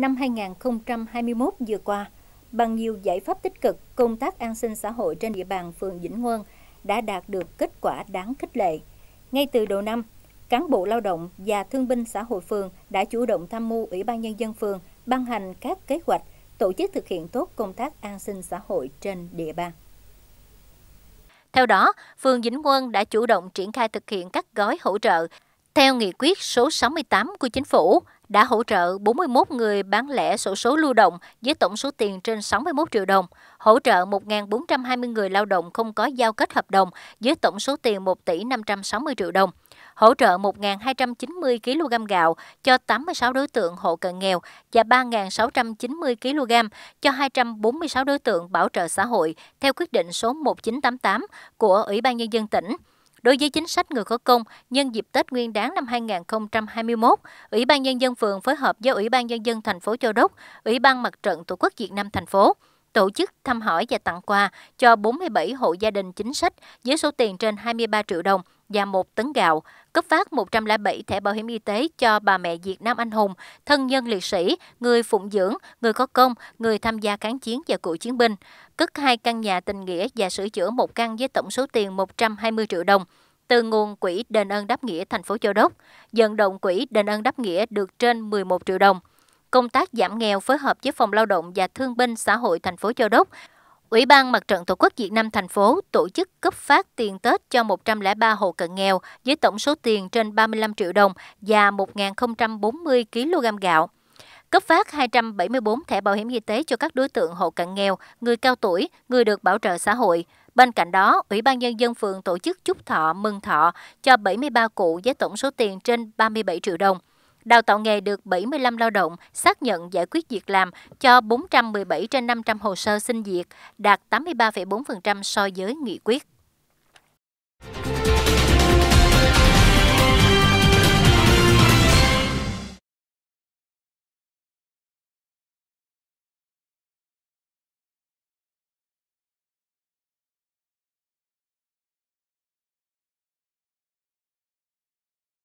năm 2021 vừa qua, bằng nhiều giải pháp tích cực, công tác an sinh xã hội trên địa bàn phường Vĩnh Ngươn đã đạt được kết quả đáng khích lệ. Ngay từ đầu năm, cán bộ lao động và thương binh xã hội phường đã chủ động tham mưu Ủy ban Nhân dân phường ban hành các kế hoạch tổ chức thực hiện tốt công tác an sinh xã hội trên địa bàn. Theo đó, phường Vĩnh Quân đã chủ động triển khai thực hiện các gói hỗ trợ theo nghị quyết số 68 của chính phủ, đã hỗ trợ 41 người bán lẻ sổ số lưu động với tổng số tiền trên 61 triệu đồng, hỗ trợ 1.420 người lao động không có giao kết hợp đồng với tổng số tiền 1 tỷ 560 triệu đồng, hỗ trợ 1.290 kg gạo cho 86 đối tượng hộ cận nghèo và 3.690 kg cho 246 đối tượng bảo trợ xã hội theo quyết định số 1988 của Ủy ban Nhân dân tỉnh Đối với chính sách người có công, nhân dịp Tết Nguyên đán năm 2021, Ủy ban Nhân dân phường phối hợp với Ủy ban Nhân dân thành phố Châu Đốc, Ủy ban Mặt trận Tổ quốc Việt Nam thành phố, tổ chức thăm hỏi và tặng quà cho 47 hộ gia đình chính sách với số tiền trên 23 triệu đồng – và 1 tấn gạo, cấp phát 107 thẻ bảo hiểm y tế cho bà mẹ Việt Nam anh hùng, thân nhân liệt sĩ, người phụng dưỡng, người có công, người tham gia kháng chiến và cựu chiến binh, cất hai căn nhà tình nghĩa và sửa chữa một căn với tổng số tiền 120 triệu đồng từ nguồn quỹ đền ơn đáp nghĩa thành phố Châu Đốc, vận động quỹ đền ơn đáp nghĩa được trên 11 triệu đồng. Công tác giảm nghèo phối hợp với Phòng Lao động và Thương binh Xã hội thành phố Châu Đốc Ủy ban Mặt trận Tổ quốc Việt Nam thành phố tổ chức cấp phát tiền Tết cho 103 hộ cận nghèo với tổng số tiền trên 35 triệu đồng và 1.040 kg gạo. Cấp phát 274 thẻ bảo hiểm y tế cho các đối tượng hộ cận nghèo, người cao tuổi, người được bảo trợ xã hội. Bên cạnh đó, Ủy ban Nhân dân phường tổ chức chúc thọ mừng thọ cho 73 cụ với tổng số tiền trên 37 triệu đồng đào tạo nghề được 75 lao động, xác nhận giải quyết việc làm cho 417 trên 500 hồ sơ xin việc, đạt 83,4% so với nghị quyết.